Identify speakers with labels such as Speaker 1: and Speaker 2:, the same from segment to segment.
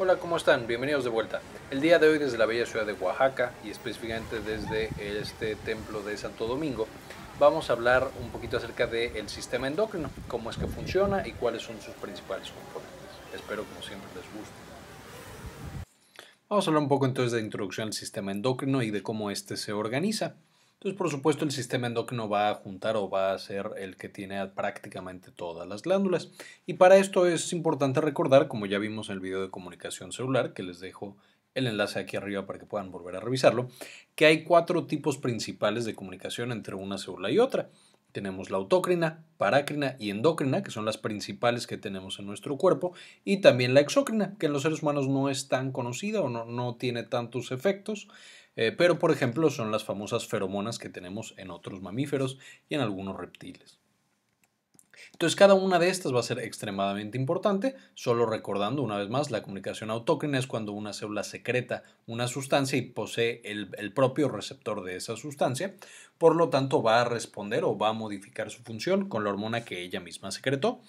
Speaker 1: Hola, ¿cómo están? Bienvenidos de vuelta. El día de hoy desde la bella ciudad de Oaxaca y específicamente desde este templo de Santo Domingo, vamos a hablar un poquito acerca del sistema endocrino, cómo es que funciona y cuáles son sus principales componentes. Espero como siempre les guste. Vamos a hablar un poco entonces de introducción al sistema endocrino y de cómo éste se organiza. Entonces, por supuesto, el sistema endocrino va a juntar o va a ser el que tiene prácticamente todas las glándulas. Y para esto es importante recordar, como ya vimos en el video de comunicación celular, que les dejo el enlace aquí arriba para que puedan volver a revisarlo, que hay cuatro tipos principales de comunicación entre una célula y otra. Tenemos la autócrina, parácrina y endócrina, que son las principales que tenemos en nuestro cuerpo, y también la exócrina, que en los seres humanos no es tan conocida o no, no tiene tantos efectos, eh, pero por ejemplo son las famosas feromonas que tenemos en otros mamíferos y en algunos reptiles. Entonces cada una de estas va a ser extremadamente importante, solo recordando una vez más, la comunicación autócrina es cuando una célula secreta una sustancia y posee el, propio receptor de esa sustancia, por lo tanto va a responder o va a modificar su función con la hormona que ella misma secretó.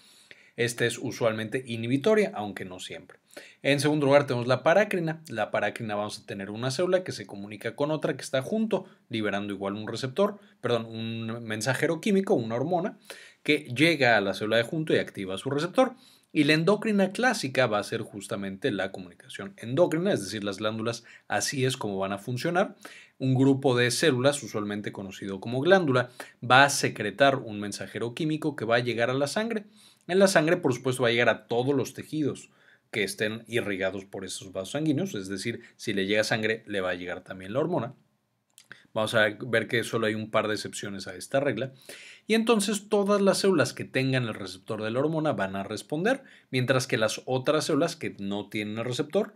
Speaker 1: Esta es usualmente inhibitoria, aunque no siempre. En segundo lugar tenemos la parácrina. La parácrina vamos a tener una célula que se comunica con otra que está junto, liberando igual un receptor, perdón, un mensajero químico, una hormona, que llega a la célula de junto y activa su receptor. Y la endocrina clásica va a ser justamente la comunicación endocrina, es decir, las glándulas así es como van a funcionar. Un grupo de células, usualmente conocido como glándula, va a secretar un mensajero químico que va a llegar a la sangre. En la sangre, por supuesto, va a llegar a todos los tejidos, que estén irrigados por esos vasos sanguíneos, es decir, si le llega sangre, le va a llegar también la hormona. Vamos a ver que solo hay un par de excepciones a esta regla. Y entonces todas las células que tengan el receptor de la hormona van a responder, mientras que las otras células que no tienen el receptor,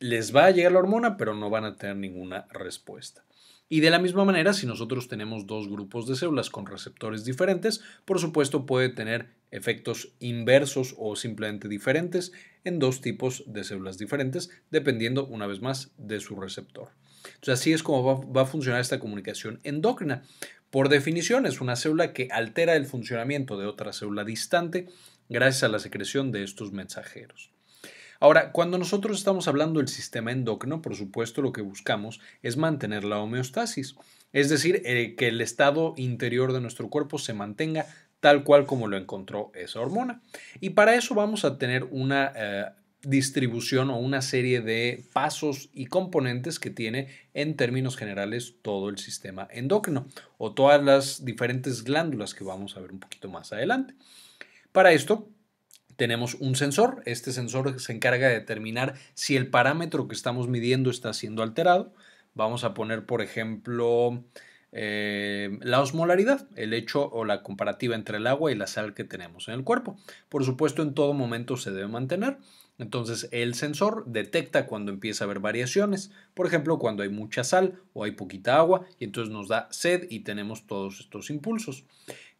Speaker 1: les va a llegar la hormona, pero no van a tener ninguna respuesta. Y de la misma manera, si nosotros tenemos dos grupos de células con receptores diferentes, por supuesto puede tener efectos inversos o simplemente diferentes en dos tipos de células diferentes, dependiendo una vez más de su receptor. Entonces, así es como va, a funcionar esta comunicación endócrina. Por definición, es una célula que altera el funcionamiento de otra célula distante gracias a la secreción de estos mensajeros. Ahora, cuando nosotros estamos hablando del sistema endocrino, por supuesto lo que buscamos es mantener la homeostasis, es decir, eh, que el estado interior de nuestro cuerpo se mantenga tal cual como lo encontró esa hormona. Y para eso vamos a tener una eh, distribución o una serie de pasos y componentes que tiene en términos generales todo el sistema endocrino o todas las diferentes glándulas que vamos a ver un poquito más adelante. Para esto tenemos un sensor. Este sensor se encarga de determinar si el parámetro que estamos midiendo está siendo alterado. Vamos a poner, por ejemplo, eh, la osmolaridad, el hecho o la comparativa entre el agua y la sal que tenemos en el cuerpo. Por supuesto, en todo momento se debe mantener. Entonces, el sensor detecta cuando empieza a haber variaciones, por ejemplo, cuando hay mucha sal o hay poquita agua, y entonces nos da sed y tenemos todos estos impulsos.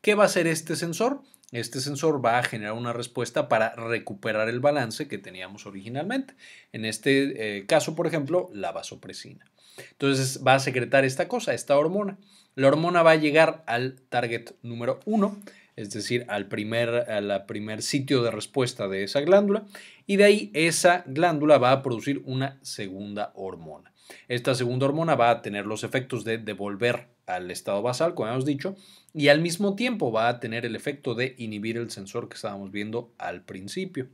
Speaker 1: ¿Qué va a hacer este sensor? Este sensor va a generar una respuesta para recuperar el balance que teníamos originalmente. En este eh, caso, por ejemplo, la vasopresina. Entonces va a secretar esta cosa, esta hormona. La hormona va a llegar al target número uno, es decir, al primer, al primer sitio de respuesta de esa glándula, y de ahí esa glándula va a producir una segunda hormona. Esta segunda hormona va a tener los efectos de devolver al estado basal, como hemos dicho, y al mismo tiempo va a tener el efecto de inhibir el sensor que estábamos viendo al principio.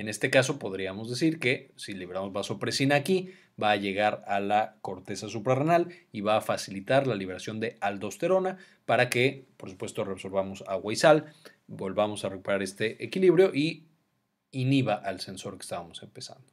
Speaker 1: En este caso podríamos decir que si liberamos vasopresina aquí, va a llegar a la corteza suprarrenal y va a facilitar la liberación de aldosterona para que, por supuesto, resolvamos agua y sal, volvamos a recuperar este equilibrio y inhiba al sensor que estábamos empezando.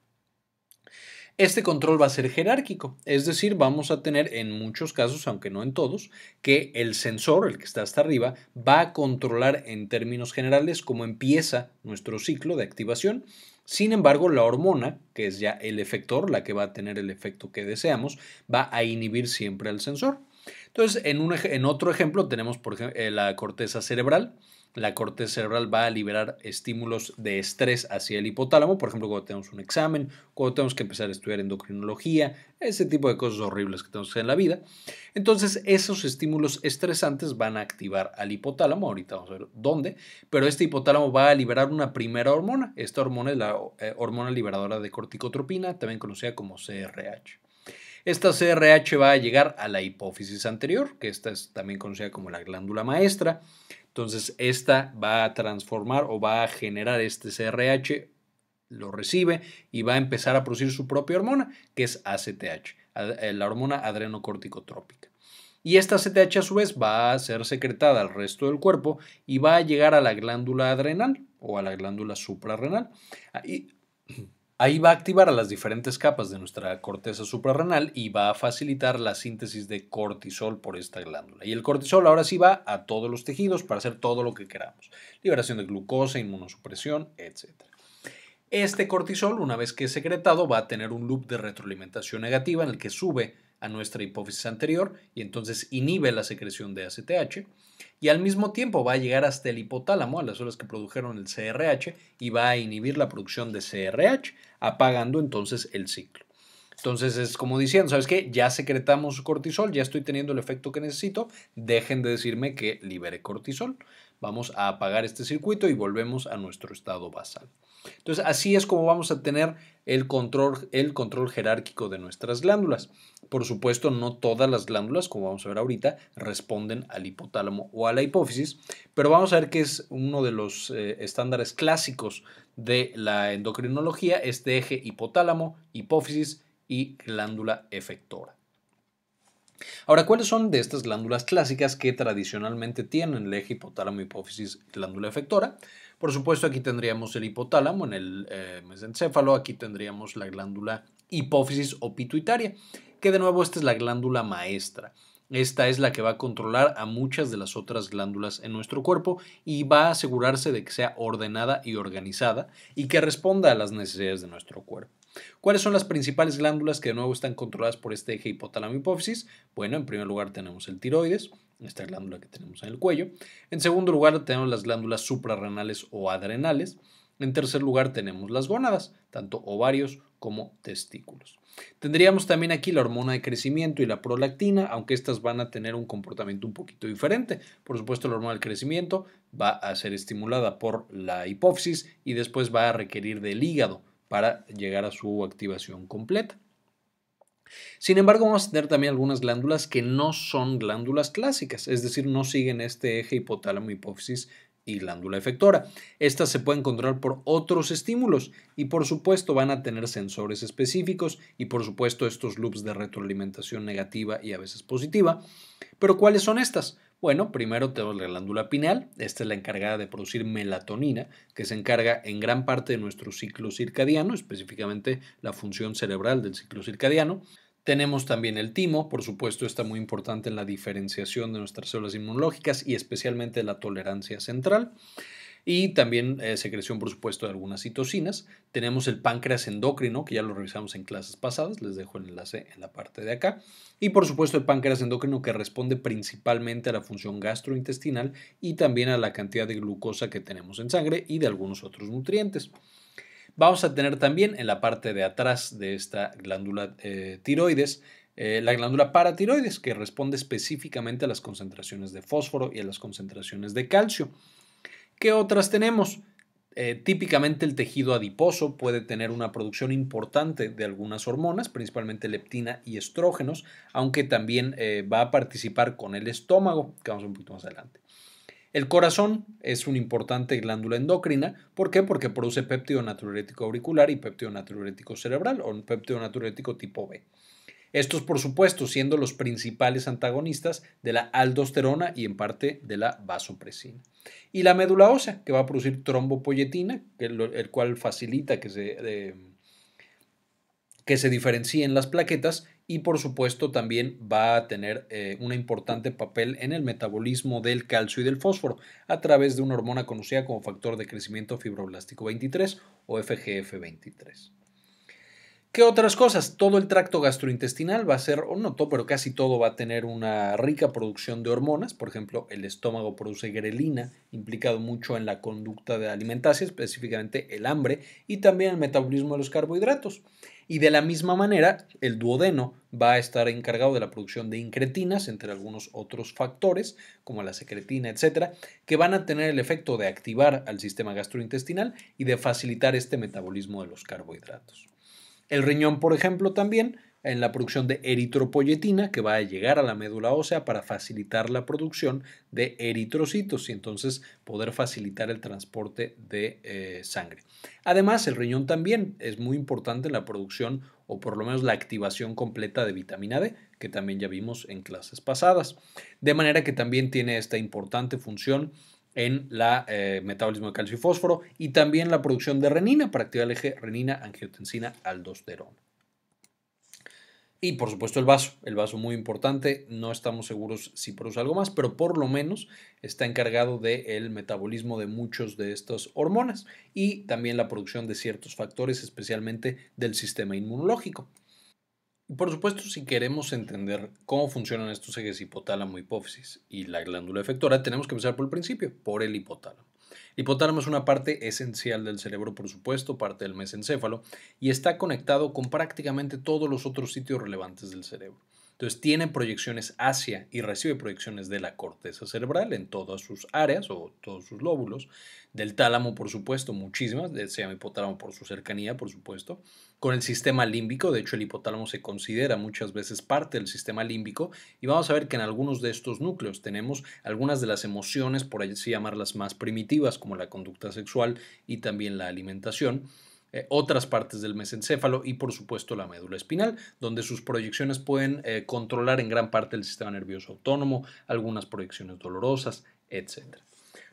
Speaker 1: Este control va a ser jerárquico, es decir, vamos a tener en muchos casos, aunque no en todos, que el sensor, el que está hasta arriba, va a controlar en términos generales cómo empieza nuestro ciclo de activación. Sin embargo, la hormona, que es ya el efector, la que va a tener el efecto que deseamos, va a inhibir siempre al sensor. Entonces, en, en otro ejemplo tenemos por ejemplo, eh, la corteza cerebral la corteza cerebral va a liberar estímulos de estrés hacia el hipotálamo, por ejemplo, cuando tenemos un examen, cuando tenemos que empezar a estudiar endocrinología, ese tipo de cosas horribles que tenemos en la vida. Entonces, esos estímulos estresantes van a activar al hipotálamo, ahorita vamos a ver dónde, pero este hipotálamo va a liberar una primera hormona. Esta hormona es la eh, hormona liberadora de corticotropina, también conocida como CRH. Esta CRH va a llegar a la hipófisis anterior, que esta es también conocida como la glándula maestra. Entonces, esta va a transformar o va a generar este CRH, lo recibe y va a empezar a producir su propia hormona, que es ACTH, eh, la hormona adrenocorticotrópica. Y esta ACTH a su vez va a ser secretada al resto del cuerpo y va a llegar a la glándula adrenal o a la glándula suprarrenal. Ahí, Ahí va a activar a las diferentes capas de nuestra corteza suprarrenal y va a facilitar la síntesis de cortisol por esta glándula. Y el cortisol ahora sí va a todos los tejidos para hacer todo lo que queramos. Liberación de glucosa, inmunosupresión, etc. Este cortisol, una vez que es secretado, va a tener un loop de retroalimentación negativa en el que sube a nuestra hipófisis anterior y entonces inhibe la secreción de ACTH y al mismo tiempo va a llegar hasta el hipotálamo a las células que produjeron el CRH y va a inhibir la producción de CRH, apagando entonces el ciclo. Entonces es como diciendo, ¿sabes qué? Ya secretamos cortisol, ya estoy teniendo el efecto que necesito, dejen de decirme que libere cortisol. Vamos a apagar este circuito y volvemos a nuestro estado basal. Entonces, así es como vamos a tener el control, jerárquico de nuestras glándulas. Por supuesto, no todas las glándulas, como vamos a ver ahorita, responden al hipotálamo o a la hipófisis, pero vamos a ver que es uno de los eh, estándares clásicos de la endocrinología, este eje hipotálamo, hipófisis y glándula efectora. Ahora, ¿cuáles son de estas glándulas clásicas que tradicionalmente tienen el eje hipotálamo, hipófisis, glándula efectora? Por supuesto, aquí tendríamos el hipotálamo en el eh, mesencéfalo, aquí tendríamos la glándula hipófisis o pituitaria, que de nuevo esta es la glándula maestra. Esta es la que va a controlar a muchas de las otras glándulas en nuestro cuerpo y va a asegurarse de que sea ordenada y organizada y que responda a las necesidades de nuestro cuerpo. ¿Cuáles son las principales glándulas que de nuevo están controladas por este eje hipotálamo-hipófisis? Bueno, en primer lugar tenemos el tiroides, esta glándula que tenemos en el cuello. En segundo lugar tenemos las glándulas suprarrenales o adrenales. En tercer lugar tenemos las gónadas, tanto ovarios como testículos. Tendríamos también aquí la hormona de crecimiento y la prolactina, aunque estas van a tener un comportamiento un poquito diferente. Por supuesto, la hormona del crecimiento va a ser estimulada por la hipófisis y después va a requerir del hígado para llegar a su activación completa. Sin embargo, vamos a tener también algunas glándulas que no son glándulas clásicas, es decir, no siguen este eje hipotálamo hipófisis y glándula efectora. Estas se pueden controlar por otros estímulos y por supuesto van a tener sensores específicos y por supuesto estos loops de retroalimentación negativa y a veces positiva. Pero ¿cuáles son estas? Bueno, primero tenemos la glándula pineal, esta es la encargada de producir melatonina, que se encarga en gran parte de nuestro ciclo circadiano, específicamente la función cerebral del ciclo circadiano. Tenemos también el timo, por supuesto, está muy importante en la diferenciación de nuestras células inmunológicas y especialmente la tolerancia central y también eh, secreción, por supuesto, de algunas citocinas. Tenemos el páncreas endocrino, que ya lo revisamos en clases pasadas, les dejo el enlace en la parte de acá. Y por supuesto, el páncreas endocrino que responde principalmente a la función gastrointestinal y también a la cantidad de glucosa que tenemos en sangre y de algunos otros nutrientes. Vamos a tener también en la parte de atrás de esta glándula eh, tiroides eh, la glándula paratiroides, que responde específicamente a las concentraciones de fósforo y a las concentraciones de calcio. ¿Qué otras tenemos? Eh, típicamente el tejido adiposo puede tener una producción importante de algunas hormonas, principalmente leptina y estrógenos, aunque también eh, va a participar con el estómago, que vamos un poquito más adelante. El corazón es una importante glándula endocrina. ¿Por qué? Porque produce péptido natriurético auricular y péptido natriurético cerebral o un péptido natriurético tipo B. Estos, por supuesto, siendo los principales antagonistas de la aldosterona y en parte de la vasopresina. Y la médula ósea, que va a producir trombopoyetina, el cual facilita que se, eh, que se diferencien las plaquetas y, por supuesto, también va a tener eh, un importante papel en el metabolismo del calcio y del fósforo a través de una hormona conocida como factor de crecimiento fibroblástico 23 o FGF23. ¿Qué otras cosas? Todo el tracto gastrointestinal va a ser, o no todo, pero casi todo va a tener una rica producción de hormonas. Por ejemplo, el estómago produce grelina, implicado mucho en la conducta de alimentación, específicamente el hambre y también el metabolismo de los carbohidratos. Y de la misma manera, el duodeno va a estar encargado de la producción de incretinas, entre algunos otros factores, como la secretina, etcétera, que van a tener el efecto de activar al sistema gastrointestinal y de facilitar este metabolismo de los carbohidratos. El riñón, por ejemplo, también en la producción de eritropoyetina que va a llegar a la médula ósea para facilitar la producción de eritrocitos y entonces poder facilitar el transporte de eh, sangre. Además, el riñón también es muy importante en la producción o por lo menos la activación completa de vitamina D, que también ya vimos en clases pasadas. De manera que también tiene esta importante función en la eh, metabolismo de calcio y fósforo y también la producción de renina para activar el eje renina-angiotensina-aldosterona. Y por supuesto el vaso, el vaso muy importante, no estamos seguros si produce algo más, pero por lo menos está encargado del metabolismo de muchos de estas hormonas y también la producción de ciertos factores, especialmente del sistema inmunológico. Por supuesto, si queremos entender cómo funcionan estos ejes hipotálamo, hipófisis y la glándula efectora, tenemos que empezar por el principio, por el hipotálamo. El hipotálamo es una parte esencial del cerebro, por supuesto, parte del mesencéfalo, y está conectado con prácticamente todos los otros sitios relevantes del cerebro. Entonces tiene proyecciones hacia y recibe proyecciones de la corteza cerebral en todas sus áreas o todos sus lóbulos, del tálamo por supuesto, muchísimas, se llama hipotálamo por su cercanía por supuesto, con el sistema límbico, de hecho el hipotálamo se considera muchas veces parte del sistema límbico y vamos a ver que en algunos de estos núcleos tenemos algunas de las emociones, por así llamarlas más primitivas, como la conducta sexual y también la alimentación eh, otras partes del mesencéfalo y por supuesto la médula espinal, donde sus proyecciones pueden eh, controlar en gran parte el sistema nervioso autónomo, algunas proyecciones dolorosas, etc.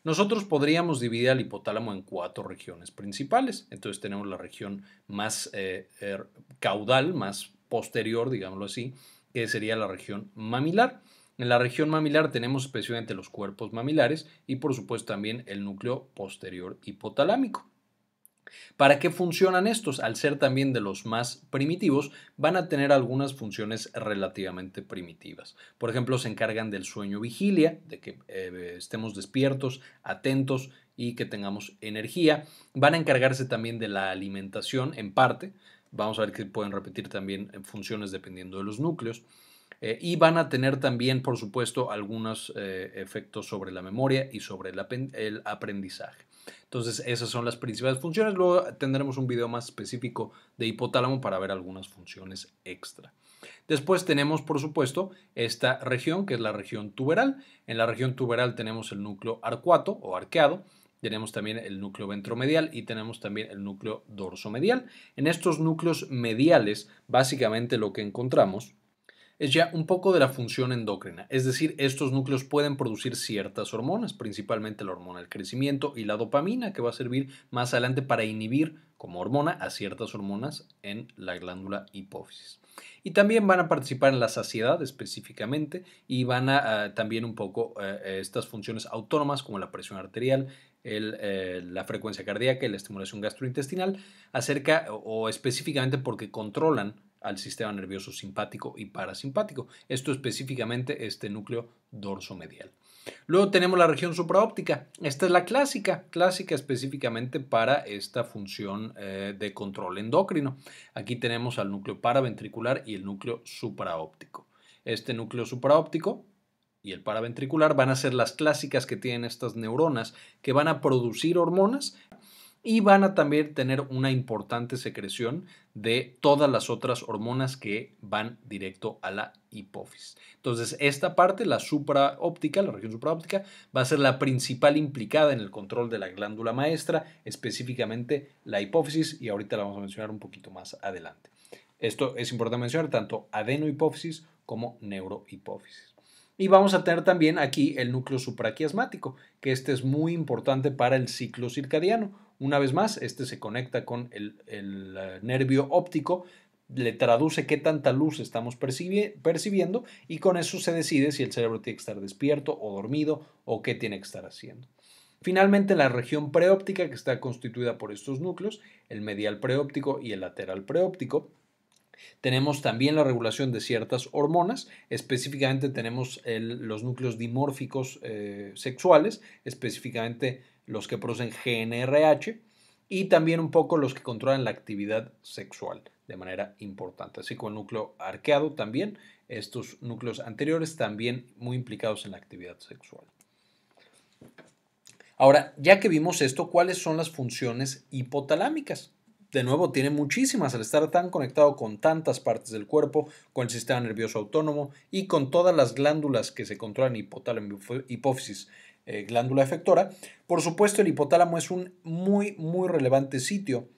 Speaker 1: Nosotros podríamos dividir al hipotálamo en cuatro regiones principales. Entonces tenemos la región más eh, er, caudal, más posterior, digámoslo así, que sería la región mamilar. En la región mamilar tenemos especialmente los cuerpos mamilares y por supuesto también el núcleo posterior hipotalámico. ¿Para qué funcionan estos? Al ser también de los más primitivos, van a tener algunas funciones relativamente primitivas. Por ejemplo, se encargan del sueño vigilia, de que eh, estemos despiertos, atentos y que tengamos energía. Van a encargarse también de la alimentación en parte. Vamos a ver que pueden repetir también funciones dependiendo de los núcleos. Eh, y van a tener también, por supuesto, algunos eh, efectos sobre la memoria y sobre el aprendizaje. Entonces, esas son las principales funciones. Luego tendremos un video más específico de hipotálamo para ver algunas funciones extra. Después tenemos, por supuesto, esta región, que es la región tuberal. En la región tuberal tenemos el núcleo arcuato o arqueado, tenemos también el núcleo ventromedial y tenemos también el núcleo dorsomedial. En estos núcleos mediales, básicamente lo que encontramos es ya un poco de la función endócrina. es decir, estos núcleos pueden producir ciertas hormonas, principalmente la hormona del crecimiento y la dopamina, que va a servir más adelante para inhibir como hormona a ciertas hormonas en la glándula hipófisis. Y también van a participar en la saciedad específicamente y van a eh, también un poco eh, eh, estas funciones autónomas como la presión arterial, la frecuencia cardíaca y la estimulación gastrointestinal, acerca o específicamente porque controlan al sistema nervioso simpático y parasimpático, esto específicamente este núcleo dorsomedial. Luego tenemos la región supraóptica. Esta es la clásica, clásica específicamente para esta función eh, de control endocrino. Aquí tenemos al núcleo paraventricular y el núcleo supraóptico. Este núcleo supraóptico y el paraventricular van a ser las clásicas que tienen estas neuronas que van a producir hormonas y van a también tener una importante secreción de todas las otras hormonas que van directo a la hipófisis. Entonces, esta parte, la supraóptica, la región supraóptica, va a ser la principal implicada en el control de la glándula maestra, específicamente la hipófisis, y ahorita la vamos a mencionar un poquito más adelante. Esto es importante mencionar tanto adenohipófisis como neurohipófisis. Y vamos a tener también aquí el núcleo supraquiasmático, que este es muy importante para el ciclo circadiano. Una vez más, este se conecta con el, eh, nervio óptico, le traduce qué tanta luz estamos percibiendo y con eso se decide si el cerebro tiene que estar despierto o dormido o qué tiene que estar haciendo. Finalmente, la región preóptica, que está constituida por estos núcleos, el medial preóptico y el lateral preóptico, tenemos también la regulación de ciertas hormonas, específicamente tenemos los núcleos dimórficos eh, sexuales, específicamente los que producen GNRH y también un poco los que controlan la actividad sexual de manera importante. Así como el núcleo arqueado también, estos núcleos anteriores también muy implicados en la actividad sexual. Ahora, ya que vimos esto, ¿cuáles son las funciones hipotalámicas? de nuevo, tiene muchísimas al estar tan conectado con tantas partes del cuerpo, con el sistema nervioso autónomo y con todas las glándulas que se controlan hipotálamo, hipófisis, eh, glándula efectora. Por supuesto, el hipotálamo es un muy, muy relevante sitio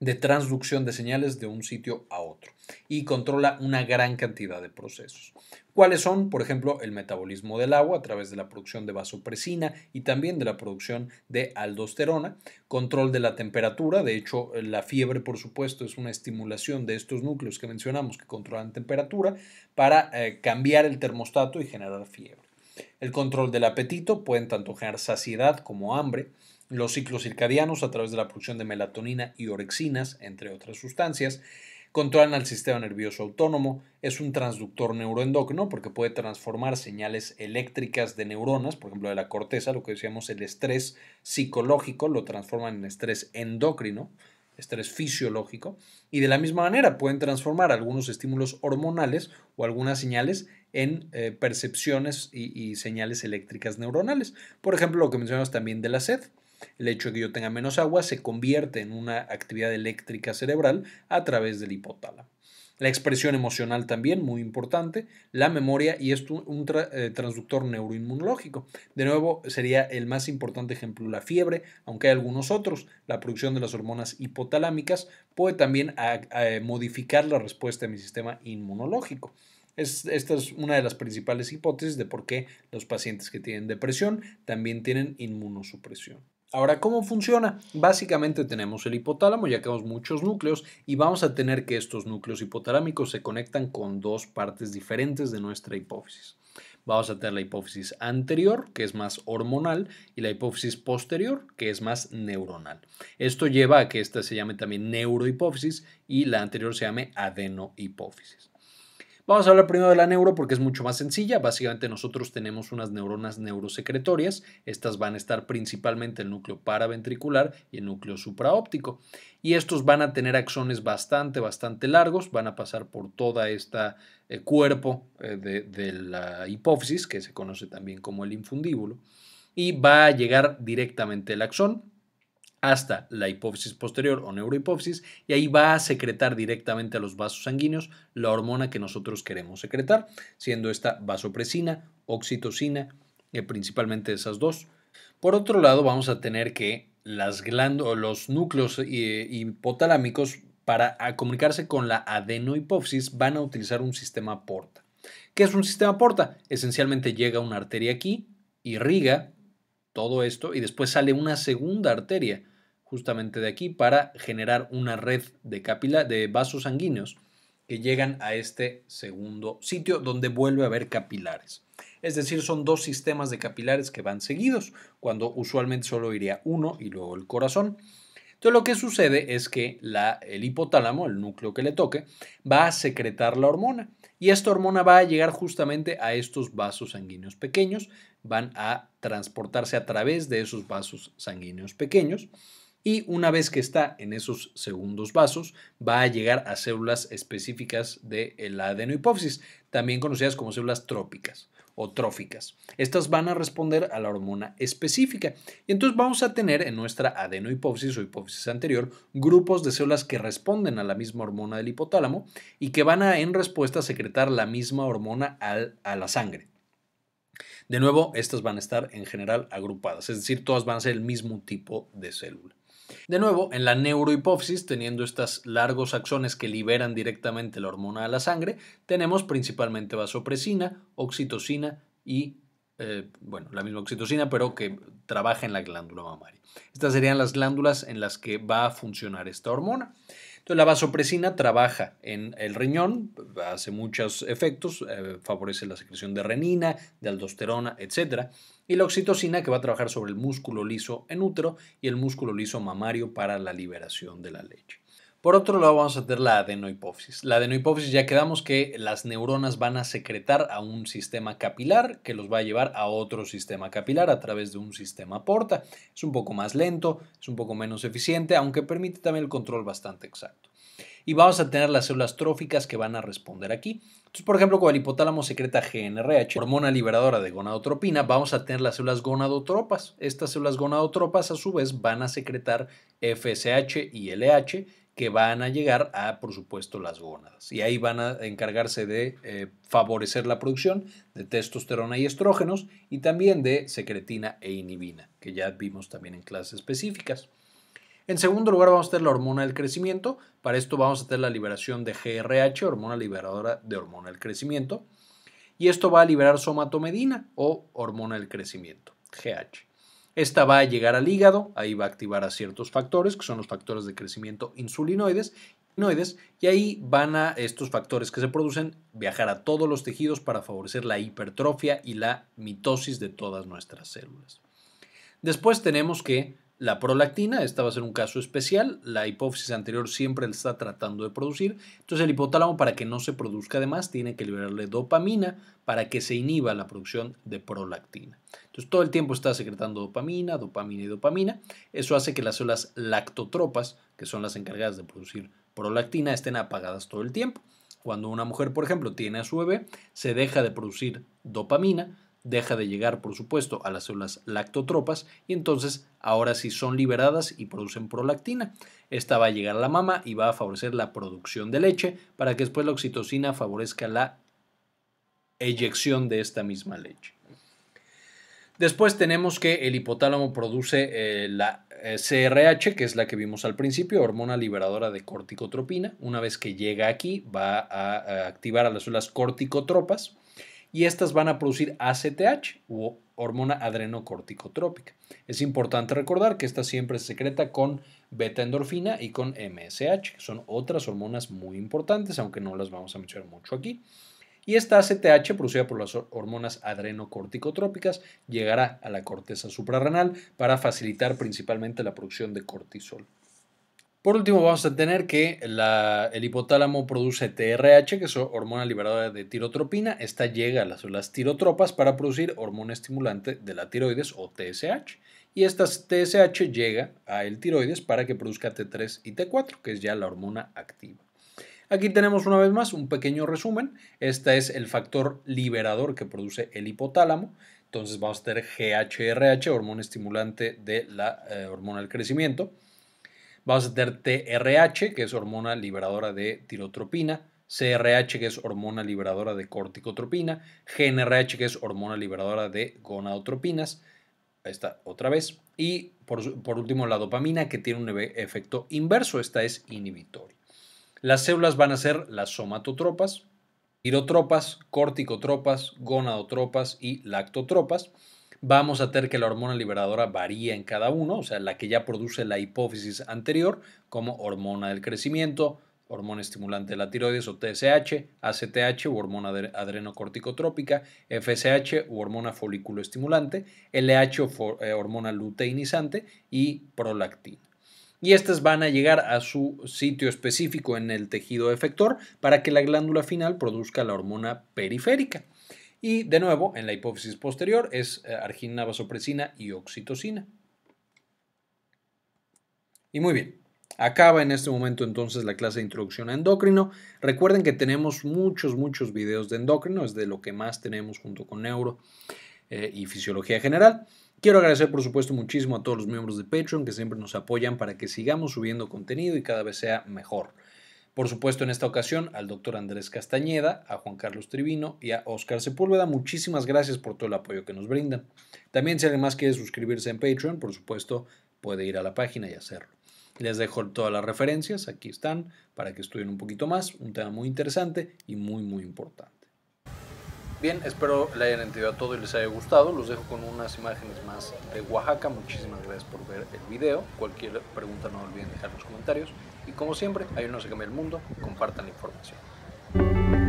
Speaker 1: de transducción de señales de un sitio a otro y controla una gran cantidad de procesos. ¿Cuáles son? Por ejemplo, el metabolismo del agua a través de la producción de vasopresina y también de la producción de aldosterona, control de la temperatura, de hecho la fiebre por supuesto es una estimulación de estos núcleos que mencionamos que controlan temperatura para eh, cambiar el termostato y generar fiebre. El control del apetito pueden tanto generar saciedad como hambre, los ciclos circadianos a través de la producción de melatonina y orexinas, entre otras sustancias, controlan al sistema nervioso autónomo, es un transductor neuroendocrino porque puede transformar señales eléctricas de neuronas, por ejemplo de la corteza, lo que decíamos el estrés psicológico, lo transforman en estrés endocrino, estrés fisiológico, y de la misma manera pueden transformar algunos estímulos hormonales o algunas señales en eh, percepciones y, y señales eléctricas neuronales. Por ejemplo, lo que mencionamos también de la sed. El hecho de que yo tenga menos agua se convierte en una actividad eléctrica cerebral a través del hipotálamo. La expresión emocional también, muy importante, la memoria y es un eh, transductor neuroinmunológico. De nuevo, sería el más importante ejemplo la fiebre, aunque hay algunos otros. La producción de las hormonas hipotalámicas puede también eh, modificar la respuesta de mi sistema inmunológico. esta es una de las principales hipótesis de por qué los pacientes que tienen depresión también tienen inmunosupresión. Ahora, ¿cómo funciona? Básicamente tenemos el hipotálamo, ya que tenemos muchos núcleos, y vamos a tener que estos núcleos hipotalámicos se conectan con dos partes diferentes de nuestra hipófisis. Vamos a tener la hipófisis anterior, que es más hormonal, y la hipófisis posterior, que es más neuronal. Esto lleva a que esta se llame también neurohipófisis y la anterior se llame adenohipófisis. Vamos a hablar primero de la neuro porque es mucho más sencilla. Básicamente nosotros tenemos unas neuronas neurosecretorias. Estas van a estar principalmente el núcleo paraventricular y el núcleo supraóptico. Y estos van a tener axones bastante, bastante largos. Van a pasar por toda esta eh, cuerpo eh, de, de la hipófisis, que se conoce también como el infundíbulo. Y va a llegar directamente el axón hasta la hipófisis posterior o neurohipófisis y ahí va a secretar directamente a los vasos sanguíneos la hormona que nosotros queremos secretar, siendo esta vasopresina, oxitocina, eh, principalmente esas dos. Por otro lado, vamos a tener que las los núcleos eh, hipotalámicos para comunicarse con la adenohipófisis van a utilizar un sistema porta. ¿Qué es un sistema porta? Esencialmente llega una arteria aquí, irriga todo esto y después sale una segunda arteria justamente de aquí para generar una red de, de vasos sanguíneos que llegan a este segundo sitio donde vuelve a haber capilares. Es decir, son dos sistemas de capilares que van seguidos, cuando usualmente solo iría uno y luego el corazón. Entonces lo que sucede es que el hipotálamo, el núcleo que le toque, va a secretar la hormona y esta hormona va a llegar justamente a estos vasos sanguíneos pequeños, van a transportarse a través de esos vasos sanguíneos pequeños y una vez que está en esos segundos vasos va a llegar a células específicas de la adenohipófisis, también conocidas como células trópicas o tróficas. Estas van a responder a la hormona específica. Y entonces vamos a tener en nuestra adenohipófisis o hipófisis anterior grupos de células que responden a la misma hormona del hipotálamo y que van a en respuesta secretar la misma hormona a la sangre. De nuevo, estas van a estar en general agrupadas, es decir, todas van a ser el mismo tipo de célula. De nuevo, en la neurohipófisis, teniendo estos largos axones que liberan directamente la hormona a la sangre, tenemos principalmente vasopresina, oxitocina y eh, bueno, la misma oxitocina, pero que trabaja en la glándula mamaria. Estas serían las glándulas en las que va a funcionar esta hormona. Entonces, la vasopresina trabaja en el riñón, hace muchos efectos, eh, favorece la secreción de renina, de aldosterona, etcétera y la oxitocina que va a trabajar sobre el músculo liso en útero y el músculo liso mamario para la liberación de la leche. Por otro lado, vamos a tener la adenohipófisis. La adenohipófisis ya quedamos que las neuronas van a secretar a un sistema capilar que los va a llevar a otro sistema capilar a través de un sistema porta. Es un poco más lento, es un poco menos eficiente, aunque permite también el control bastante exacto y vamos a tener las células tróficas que van a responder aquí. Entonces, por ejemplo, cuando el hipotálamo secreta GNRH, hormona liberadora de gonadotropina, vamos a tener las células gonadotropas. Estas células gonadotropas a su vez van a secretar FSH y LH que van a llegar a, por supuesto, las gónadas. Y ahí van a encargarse de eh, favorecer la producción de testosterona y estrógenos y también de secretina e inhibina, que ya vimos también en clases específicas. En segundo lugar vamos a tener la hormona del crecimiento. Para esto vamos a tener la liberación de GRH, hormona liberadora de hormona del crecimiento. Y esto va a liberar somatomedina o hormona del crecimiento, GH. Esta va a llegar al hígado, ahí va a activar a ciertos factores, que son los factores de crecimiento insulinoides, y ahí van a estos factores que se producen viajar a todos los tejidos para favorecer la hipertrofia y la mitosis de todas nuestras células. Después tenemos que la prolactina, esta va a ser un caso especial, la hipófisis anterior siempre la está tratando de producir, entonces el hipotálamo para que no se produzca además tiene que liberarle dopamina para que se inhiba la producción de prolactina. Entonces todo el tiempo está secretando dopamina, dopamina y dopamina, eso hace que las células lactotropas, que son las encargadas de producir prolactina, estén apagadas todo el tiempo. Cuando una mujer, por ejemplo, tiene a su bebé, se deja de producir dopamina, deja de llegar, por supuesto, a las células lactotropas y entonces ahora sí son liberadas y producen prolactina. Esta va a llegar a la mama y va a favorecer la producción de leche para que después la oxitocina favorezca la eyección de esta misma leche. Después tenemos que el hipotálamo produce eh, la CRH, eh, que es la que vimos al principio, hormona liberadora de corticotropina. Una vez que llega aquí, va a activar a las células corticotropas y estas van a producir ACTH o hormona adrenocorticotrópica. Es importante recordar que esta siempre se secreta con beta-endorfina y con MSH, que son otras hormonas muy importantes, aunque no las vamos a mencionar mucho aquí. Y esta ACTH, producida por las hormonas adrenocorticotrópicas, llegará a la corteza suprarrenal para facilitar principalmente la producción de cortisol. Por último, vamos a tener que el hipotálamo produce TRH, que es hormona liberadora de tirotropina. Esta llega a las células tirotropas para producir hormona estimulante de la tiroides o TSH. Y esta TSH llega a el tiroides para que produzca T3 y T4, que es ya la hormona activa. Aquí tenemos una vez más un pequeño resumen. Este es el factor liberador que produce el hipotálamo. Entonces vamos a tener GHRH, hormona estimulante de la eh, hormona del crecimiento vas a tener TRH, que es hormona liberadora de tirotropina, CRH, que es hormona liberadora de corticotropina, GNRH, que es hormona liberadora de gonadotropinas, esta otra vez, y por, por último la dopamina, que tiene un efecto inverso, esta es inhibitoria. Las células van a ser las somatotropas, tirotropas, corticotropas, gonadotropas y lactotropas vamos a tener que la hormona liberadora varía en cada uno, o sea, la que ya produce la hipófisis anterior, como hormona del crecimiento, hormona estimulante de la tiroides o TSH, ACTH o hormona adrenocorticotrópica, FSH o hormona folículo estimulante, LH o hormona luteinizante y prolactina. Y estas van a llegar a su sitio específico en el tejido efector para que la glándula final produzca la hormona periférica. Y de nuevo, en la hipófisis posterior es eh, arginina, vasopresina y oxitocina. Y muy bien, acaba en este momento entonces la clase de introducción a endocrino. Recuerden que tenemos muchos, muchos videos de endocrino, es de lo que más tenemos junto con neuro eh, y fisiología general. Quiero agradecer, por supuesto, muchísimo a todos los miembros de Patreon que siempre nos apoyan para que sigamos subiendo contenido y cada vez sea mejor. Por supuesto, en esta ocasión al doctor Andrés Castañeda, a Juan Carlos Tribino y a Oscar Sepúlveda, muchísimas gracias por todo el apoyo que nos brindan. También si alguien más quiere suscribirse en Patreon, por supuesto, puede ir a la página y hacerlo. Les dejo todas las referencias, aquí están, para que estudien un poquito más, un tema muy interesante y muy, muy importante. Bien, espero le hayan entendido a todo y les haya gustado. Los dejo con unas imágenes más de Oaxaca. Muchísimas gracias por ver el video. Cualquier pregunta no olviden dejar en los comentarios. Y como siempre, ahí a cambiar el mundo, compartan la información.